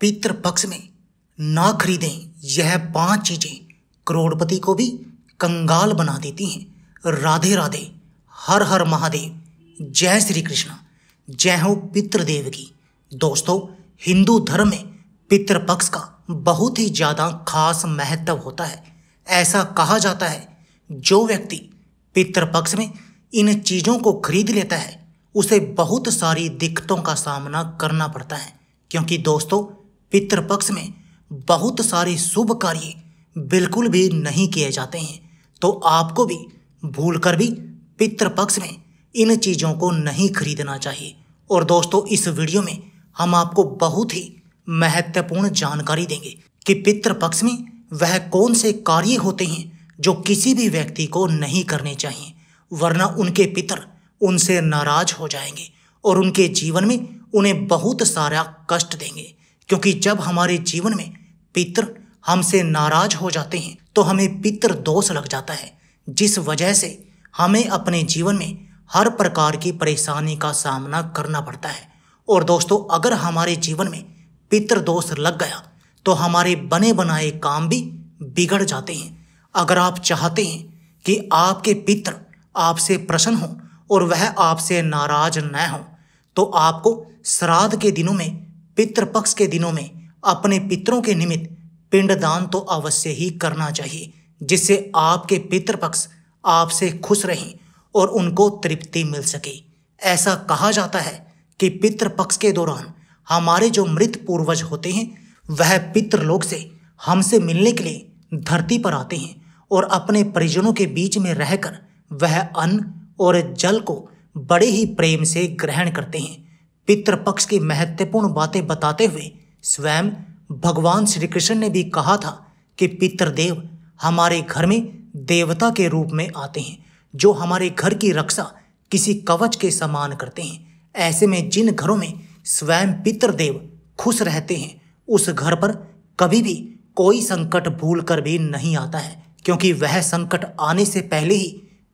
पितृपक्ष में ना खरीदें यह पांच चीज़ें करोड़पति को भी कंगाल बना देती हैं राधे राधे हर हर महादेव जय श्री कृष्ण जय हो पितृदेव की दोस्तों हिंदू धर्म में पितृपक्ष का बहुत ही ज़्यादा खास महत्व होता है ऐसा कहा जाता है जो व्यक्ति पितृपक्ष में इन चीज़ों को खरीद लेता है उसे बहुत सारी दिक्कतों का सामना करना पड़ता है क्योंकि दोस्तों पितृपक्ष में बहुत सारे शुभ कार्य बिल्कुल भी नहीं किए जाते हैं तो आपको भी भूल कर भी पितृपक्ष में इन चीज़ों को नहीं खरीदना चाहिए और दोस्तों इस वीडियो में हम आपको बहुत ही महत्वपूर्ण जानकारी देंगे कि पितृपक्ष में वह कौन से कार्य होते हैं जो किसी भी व्यक्ति को नहीं करने चाहिए वरना उनके पितर उनसे नाराज हो जाएंगे और उनके जीवन में उन्हें बहुत सारा कष्ट देंगे क्योंकि जब हमारे जीवन में पितृ हमसे नाराज हो जाते हैं तो हमें पितर दोष लग जाता है जिस वजह से हमें अपने जीवन में हर प्रकार की परेशानी का सामना करना पड़ता है और दोस्तों अगर हमारे जीवन में पितर दोष लग गया तो हमारे बने बनाए काम भी बिगड़ जाते हैं अगर आप चाहते हैं कि आपके पितर आपसे प्रसन्न हो और वह आपसे नाराज न हो तो आपको श्राद्ध के दिनों में पितृपक्ष के दिनों में अपने पितरों के निमित्त पिंडदान तो अवश्य ही करना चाहिए जिससे आपके पितृपक्ष आपसे खुश रहें और उनको तृप्ति मिल सके ऐसा कहा जाता है कि पितृपक्ष के दौरान हमारे जो मृत पूर्वज होते हैं वह पितृलोक से हमसे मिलने के लिए धरती पर आते हैं और अपने परिजनों के बीच में रहकर वह अन्न और जल को बड़े ही प्रेम से ग्रहण करते हैं पितृपक्ष की महत्वपूर्ण बातें बताते हुए स्वयं भगवान श्री कृष्ण ने भी कहा था कि पितृदेव हमारे घर में देवता के रूप में आते हैं जो हमारे घर की रक्षा किसी कवच के समान करते हैं ऐसे में जिन घरों में स्वयं पितृदेव खुश रहते हैं उस घर पर कभी भी कोई संकट भूल कर भी नहीं आता है क्योंकि वह संकट आने से पहले ही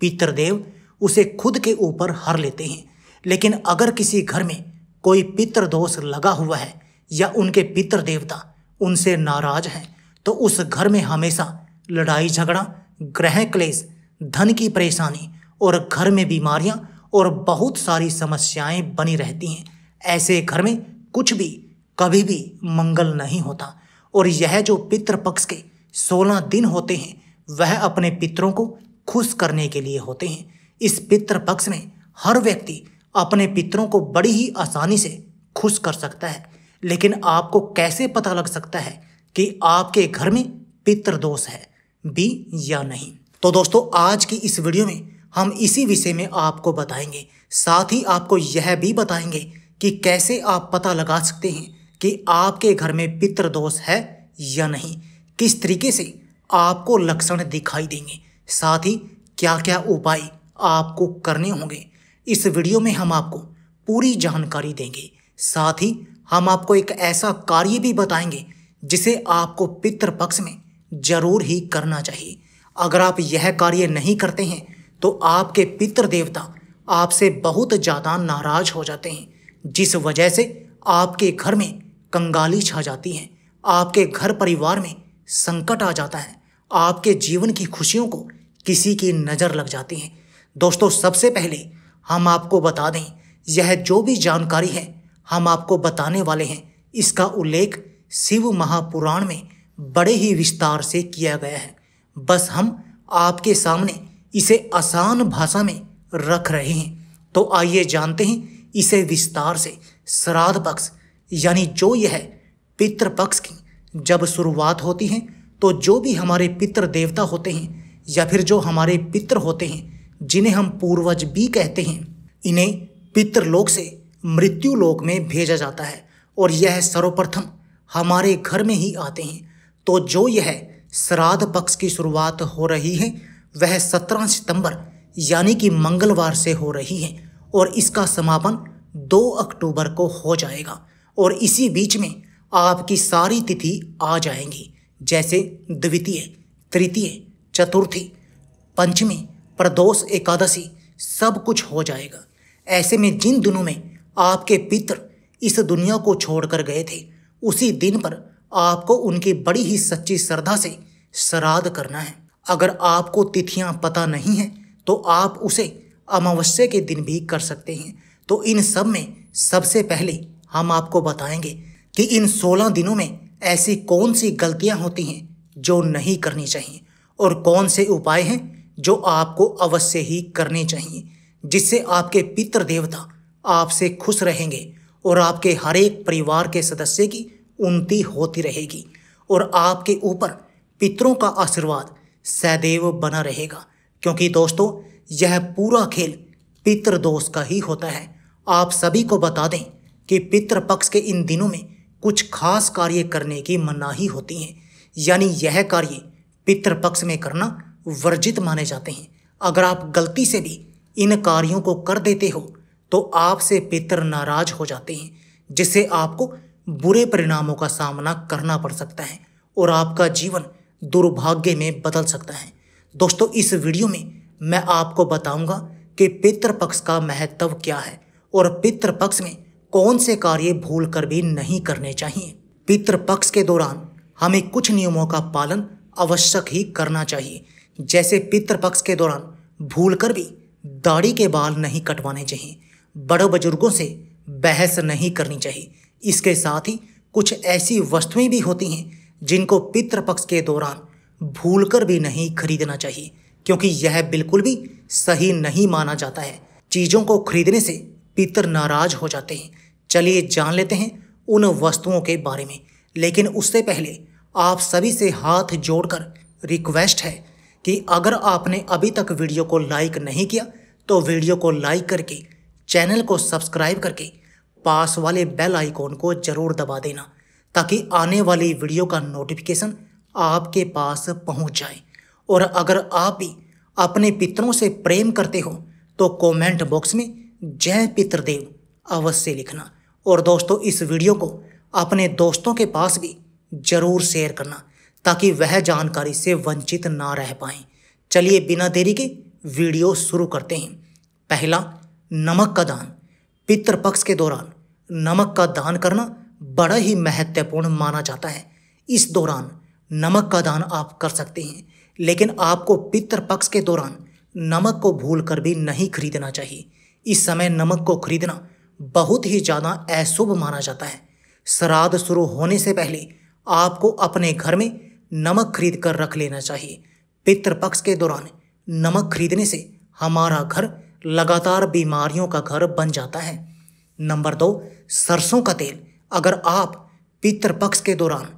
पितृदेव उसे खुद के ऊपर हर लेते हैं लेकिन अगर किसी घर में कोई पितर दोष लगा हुआ है या उनके पितर देवता उनसे नाराज हैं तो उस घर में हमेशा लड़ाई झगड़ा ग्रह क्लेश धन की परेशानी और घर में बीमारियां और बहुत सारी समस्याएं बनी रहती हैं ऐसे घर में कुछ भी कभी भी मंगल नहीं होता और यह जो पितृ पक्ष के सोलह दिन होते हैं वह अपने पितरों को खुश करने के लिए होते हैं इस पितृ पक्ष में हर व्यक्ति अपने पितरों को बड़ी ही आसानी से खुश कर सकता है लेकिन आपको कैसे पता लग सकता है कि आपके घर में पितृदोष है बी या नहीं तो दोस्तों आज की इस वीडियो में हम इसी विषय में आपको बताएंगे साथ ही आपको यह भी बताएंगे कि कैसे आप पता लगा सकते हैं कि आपके घर में पितृदोष है या नहीं किस तरीके से आपको लक्षण दिखाई देंगे साथ ही क्या क्या उपाय आपको करने होंगे इस वीडियो में हम आपको पूरी जानकारी देंगे साथ ही हम आपको एक ऐसा कार्य भी बताएंगे जिसे आपको पितृपक्ष में जरूर ही करना चाहिए अगर आप यह कार्य नहीं करते हैं तो आपके पितृ देवता आपसे बहुत ज़्यादा नाराज हो जाते हैं जिस वजह से आपके घर में कंगाली छा जाती है आपके घर परिवार में संकट आ जाता है आपके जीवन की खुशियों को किसी की नज़र लग जाती है दोस्तों सबसे पहले हम आपको बता दें यह जो भी जानकारी है हम आपको बताने वाले हैं इसका उल्लेख शिव महापुराण में बड़े ही विस्तार से किया गया है बस हम आपके सामने इसे आसान भाषा में रख रहे हैं तो आइए जानते हैं इसे विस्तार से श्राद्ध पक्ष यानी जो यह पितृ पक्ष की जब शुरुआत होती है तो जो भी हमारे पितृ देवता होते हैं या फिर जो हमारे पितृ होते हैं जिन्हें हम पूर्वज भी कहते हैं इन्हें पितृलोक से मृत्यु लोक में भेजा जाता है और यह सर्वप्रथम हमारे घर में ही आते हैं तो जो यह श्राद्ध पक्ष की शुरुआत हो रही है वह 17 सितंबर यानी कि मंगलवार से हो रही है और इसका समापन 2 अक्टूबर को हो जाएगा और इसी बीच में आपकी सारी तिथि आ जाएंगी जैसे द्वितीय तृतीय चतुर्थी पंचमी प्रदोष एकादशी सब कुछ हो जाएगा ऐसे में जिन दिनों में आपके पितर इस दुनिया को छोड़कर गए थे उसी दिन पर आपको उनकी बड़ी ही सच्ची श्रद्धा से श्राद्ध करना है अगर आपको तिथियां पता नहीं हैं तो आप उसे अमावस्या के दिन भी कर सकते हैं तो इन सब में सबसे पहले हम आपको बताएंगे कि इन सोलह दिनों में ऐसी कौन सी गलतियां होती हैं जो नहीं करनी चाहिए और कौन से उपाय हैं जो आपको अवश्य ही करने चाहिए जिससे आपके पितृ देवता आपसे खुश रहेंगे और आपके हर एक परिवार के सदस्य की उन्नति होती रहेगी और आपके ऊपर पितरों का आशीर्वाद सदैव बना रहेगा क्योंकि दोस्तों यह पूरा खेल पितृ दोष का ही होता है आप सभी को बता दें कि पितृ पक्ष के इन दिनों में कुछ खास कार्य करने की मनाही होती हैं यानी यह कार्य पितृ पक्ष में करना वर्जित माने जाते हैं अगर आप गलती से भी इन कार्यों को कर देते हो तो आपसे पितर नाराज हो जाते हैं जिससे आपको बुरे परिणामों का सामना करना पड़ सकता है और आपका जीवन दुर्भाग्य में बदल सकता है दोस्तों इस वीडियो में मैं आपको बताऊंगा कि पितृपक्ष का महत्व क्या है और पितृपक्ष में कौन से कार्य भूल कर भी नहीं करने चाहिए पितृपक्ष के दौरान हमें कुछ नियमों का पालन आवश्यक ही करना चाहिए जैसे पितृपक्ष के दौरान कर भी दाढ़ी के बाल नहीं कटवाने चाहिए बड़े बुजुर्गों से बहस नहीं करनी चाहिए इसके साथ ही कुछ ऐसी वस्तुएं भी होती हैं जिनको पितृपक्ष के दौरान भूलकर भी नहीं खरीदना चाहिए क्योंकि यह बिल्कुल भी सही नहीं माना जाता है चीज़ों को खरीदने से पितर नाराज हो जाते हैं चलिए जान लेते हैं उन वस्तुओं के बारे में लेकिन उससे पहले आप सभी से हाथ जोड़कर रिक्वेस्ट है कि अगर आपने अभी तक वीडियो को लाइक नहीं किया तो वीडियो को लाइक करके चैनल को सब्सक्राइब करके पास वाले बेल आइकॉन को ज़रूर दबा देना ताकि आने वाली वीडियो का नोटिफिकेशन आपके पास पहुंच जाए और अगर आप भी अपने पितरों से प्रेम करते हो तो कमेंट बॉक्स में जय पितृदेव अवश्य लिखना और दोस्तों इस वीडियो को अपने दोस्तों के पास भी ज़रूर शेयर करना ताकि वह जानकारी से वंचित ना रह पाए चलिए बिना देरी के वीडियो शुरू करते हैं पहला नमक का दान पितृपक्ष के दौरान नमक का दान करना बड़ा ही महत्वपूर्ण माना जाता है इस दौरान नमक का दान आप कर सकते हैं लेकिन आपको पितृपक्ष के दौरान नमक को भूल कर भी नहीं खरीदना चाहिए इस समय नमक को खरीदना बहुत ही ज़्यादा अशुभ माना जाता है श्राद्ध शुरू होने से पहले आपको अपने घर में नमक खरीद कर रख लेना चाहिए पितृपक्ष के दौरान नमक खरीदने से हमारा घर लगातार बीमारियों का घर बन जाता है नंबर दो सरसों का तेल अगर आप पितृपक्ष के दौरान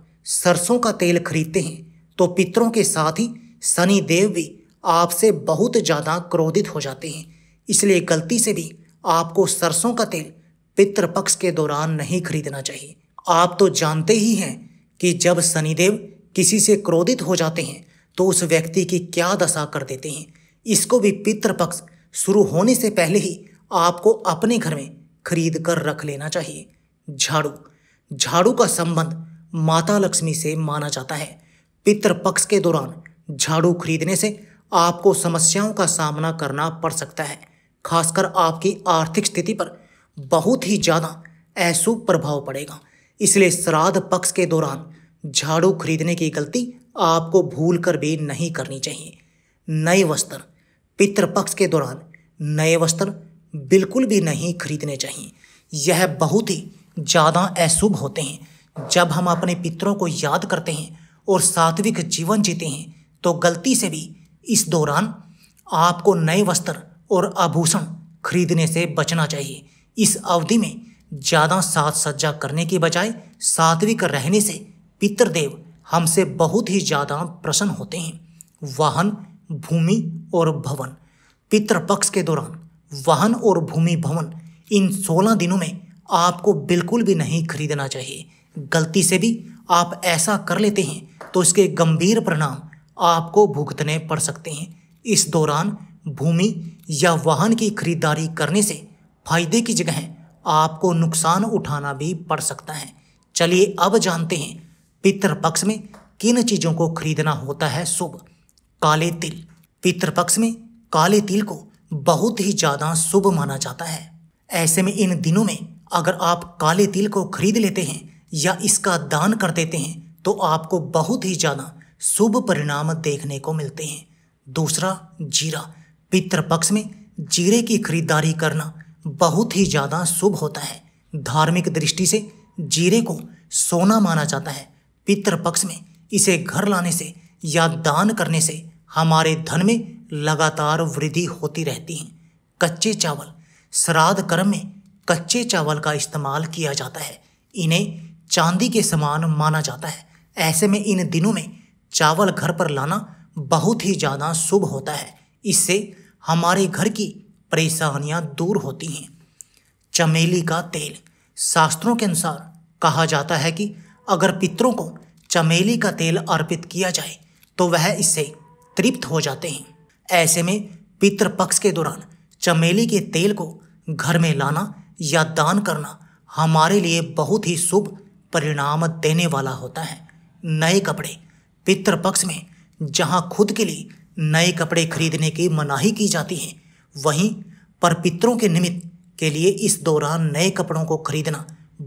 सरसों का तेल खरीदते हैं तो पितरों के साथ ही सनी देव भी आपसे बहुत ज़्यादा क्रोधित हो जाते हैं इसलिए गलती से भी आपको सरसों का तेल पितृपक्ष के दौरान नहीं खरीदना चाहिए आप तो जानते ही हैं कि जब शनिदेव किसी से क्रोधित हो जाते हैं तो उस व्यक्ति की क्या दशा कर देते हैं इसको भी पितृपक्ष शुरू होने से पहले ही आपको अपने घर में खरीद कर रख लेना चाहिए झाड़ू झाड़ू का संबंध माता लक्ष्मी से माना जाता है पितृपक्ष के दौरान झाड़ू खरीदने से आपको समस्याओं का सामना करना पड़ सकता है खासकर आपकी आर्थिक स्थिति पर बहुत ही ज़्यादा अशुभ प्रभाव पड़ेगा इसलिए श्राद्ध पक्ष के दौरान झाड़ू खरीदने की गलती आपको भूल कर भी नहीं करनी चाहिए नए वस्त्र पितृपक्ष के दौरान नए वस्त्र बिल्कुल भी नहीं खरीदने चाहिए यह बहुत ही ज़्यादा अशुभ होते हैं जब हम अपने पितरों को याद करते हैं और सात्विक जीवन जीते हैं तो गलती से भी इस दौरान आपको नए वस्त्र और आभूषण खरीदने से बचना चाहिए इस अवधि में ज़्यादा साज सज्जा करने के बजाय सात्विक रहने से पितृदेव हमसे बहुत ही ज़्यादा प्रसन्न होते हैं वाहन भूमि और भवन पितृपक्ष के दौरान वाहन और भूमि भवन इन सोलह दिनों में आपको बिल्कुल भी नहीं खरीदना चाहिए गलती से भी आप ऐसा कर लेते हैं तो इसके गंभीर परिणाम आपको भुगतने पड़ सकते हैं इस दौरान भूमि या वाहन की खरीदारी करने से फायदे की जगह आपको नुकसान उठाना भी पड़ सकता है चलिए अब जानते हैं पितृपक्ष में किन चीज़ों को खरीदना होता है शुभ काले तिल पितृपक्ष में काले तिल को बहुत ही ज़्यादा शुभ माना जाता है ऐसे में इन दिनों में अगर आप काले तिल को खरीद लेते हैं या इसका दान कर देते हैं तो आपको बहुत ही ज़्यादा शुभ परिणाम देखने को मिलते हैं दूसरा जीरा पितृपक्ष में जीरे की खरीदारी करना बहुत ही ज़्यादा शुभ होता है धार्मिक दृष्टि से जीरे को सोना माना जाता है पितृपक्ष में इसे घर लाने से या दान करने से हमारे धन में लगातार वृद्धि होती रहती है कच्चे चावल श्राद्ध कर्म में कच्चे चावल का इस्तेमाल किया जाता है इन्हें चांदी के समान माना जाता है ऐसे में इन दिनों में चावल घर पर लाना बहुत ही ज़्यादा शुभ होता है इससे हमारे घर की परेशानियां दूर होती हैं चमेली का तेल शास्त्रों के अनुसार कहा जाता है कि अगर पितरों को चमेली का तेल अर्पित किया जाए तो वह इससे तृप्त हो जाते हैं ऐसे में पितृ पक्ष के दौरान चमेली के तेल को घर में लाना या दान करना हमारे लिए बहुत ही शुभ परिणाम देने वाला होता है नए कपड़े पितृ पक्ष में जहाँ खुद के लिए नए कपड़े खरीदने की मनाही की जाती है वहीं पर पितरों के निमित्त के लिए इस दौरान नए कपड़ों को खरीदना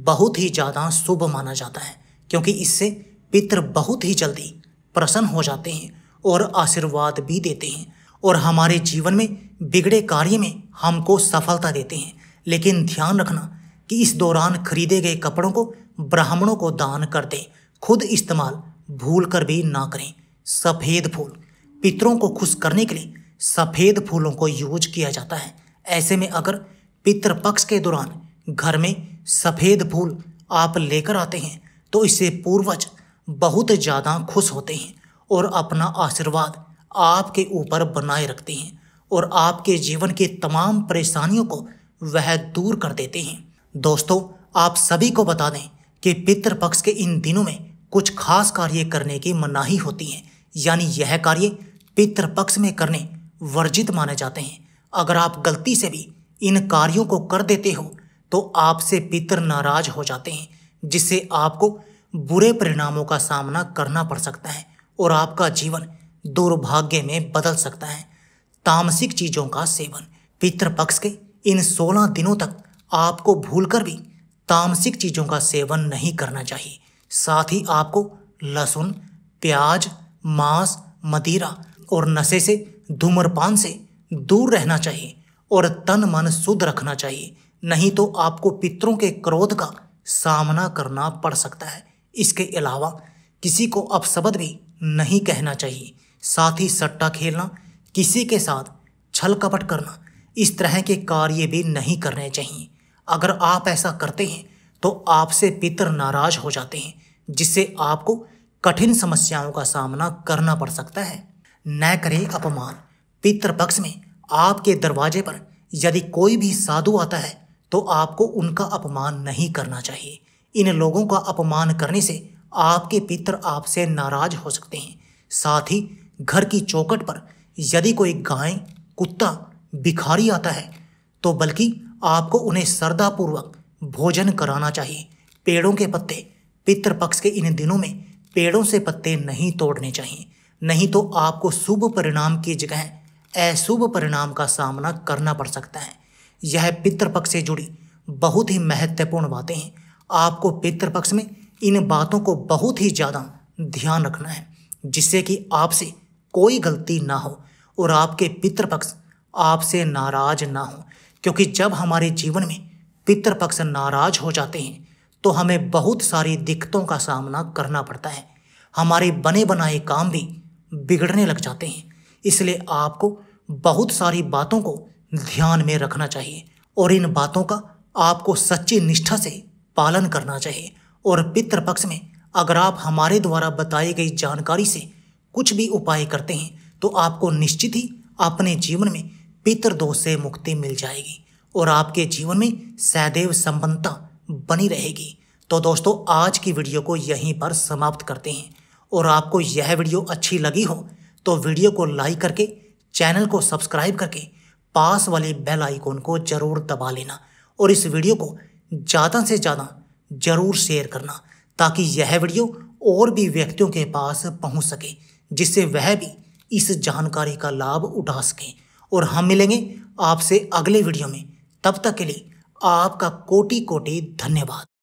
बहुत ही ज़्यादा शुभ माना जाता है क्योंकि इससे पितर बहुत ही जल्दी प्रसन्न हो जाते हैं और आशीर्वाद भी देते हैं और हमारे जीवन में बिगड़े कार्य में हमको सफलता देते हैं लेकिन ध्यान रखना कि इस दौरान खरीदे गए कपड़ों को ब्राह्मणों को दान कर दें खुद इस्तेमाल भूल कर भी ना करें सफ़ेद फूल पितरों को खुश करने के लिए सफ़ेद फूलों को यूज किया जाता है ऐसे में अगर पितृपक्ष के दौरान घर में सफ़ेद फूल आप लेकर आते हैं तो इससे पूर्वज बहुत ज़्यादा खुश होते हैं और अपना आशीर्वाद आपके ऊपर बनाए रखते हैं और आपके जीवन के तमाम परेशानियों को वह दूर कर देते हैं दोस्तों आप सभी को बता दें कि पितृपक्ष के इन दिनों में कुछ खास कार्य करने की मनाही होती है यानी यह कार्य पितृपक्ष में करने वर्जित माने जाते हैं अगर आप गलती से भी इन कार्यों को कर देते हो तो आपसे पितर नाराज हो जाते हैं जिससे आपको बुरे परिणामों का सामना करना पड़ सकता है और आपका जीवन दुर्भाग्य में बदल सकता है तामसिक चीज़ों का सेवन पितृपक्ष के इन सोलह दिनों तक आपको भूलकर भी तामसिक चीज़ों का सेवन नहीं करना चाहिए साथ ही आपको लहसुन प्याज मांस मदिरा और नशे से धूम्रपान से दूर रहना चाहिए और तन मन शुद्ध रखना चाहिए नहीं तो आपको पितरों के क्रोध का सामना करना पड़ सकता है इसके अलावा किसी को अपशब्द भी नहीं कहना चाहिए साथ ही सट्टा खेलना किसी के साथ छल कपट करना इस तरह के कार्य भी नहीं करने चाहिए अगर आप ऐसा करते हैं तो आपसे पितर नाराज हो जाते हैं जिससे आपको कठिन समस्याओं का सामना करना पड़ सकता है न करें अपमान पितृपक्ष में आपके दरवाजे पर यदि कोई भी साधु आता है तो आपको उनका अपमान नहीं करना चाहिए इन लोगों का अपमान करने से आपके पितर आपसे नाराज हो सकते हैं साथ ही घर की चौकट पर यदि कोई गाय कुत्ता भिखारी आता है तो बल्कि आपको उन्हें श्रद्धापूर्वक भोजन कराना चाहिए पेड़ों के पत्ते पितर पक्ष के इन दिनों में पेड़ों से पत्ते नहीं तोड़ने चाहिए नहीं तो आपको शुभ परिणाम की जगह अशुभ परिणाम का सामना करना पड़ सकता है यह पितृपक्ष से जुड़ी बहुत ही महत्वपूर्ण बातें हैं आपको पितृपक्ष में इन बातों को बहुत ही ज़्यादा ध्यान रखना है जिससे कि आपसे कोई गलती ना हो और आपके पितृपक्ष आपसे नाराज ना हो क्योंकि जब हमारे जीवन में पितृपक्ष नाराज हो जाते हैं तो हमें बहुत सारी दिक्कतों का सामना करना पड़ता है हमारे बने बनाए काम भी बिगड़ने लग जाते हैं इसलिए आपको बहुत सारी बातों को ध्यान में रखना चाहिए और इन बातों का आपको सच्ची निष्ठा से पालन करना चाहिए और पितृपक्ष में अगर आप हमारे द्वारा बताई गई जानकारी से कुछ भी उपाय करते हैं तो आपको निश्चित ही अपने जीवन में पितृदोष से मुक्ति मिल जाएगी और आपके जीवन में सदैव संबंधता बनी रहेगी तो दोस्तों आज की वीडियो को यहीं पर समाप्त करते हैं और आपको यह वीडियो अच्छी लगी हो तो वीडियो को लाइक करके चैनल को सब्सक्राइब करके पास वाले बेल आइकॉन को ज़रूर दबा लेना और इस वीडियो को ज़्यादा से ज़्यादा ज़रूर शेयर करना ताकि यह वीडियो और भी व्यक्तियों के पास पहुंच सके जिससे वह भी इस जानकारी का लाभ उठा सकें और हम मिलेंगे आपसे अगले वीडियो में तब तक के लिए आपका कोटि कोटि धन्यवाद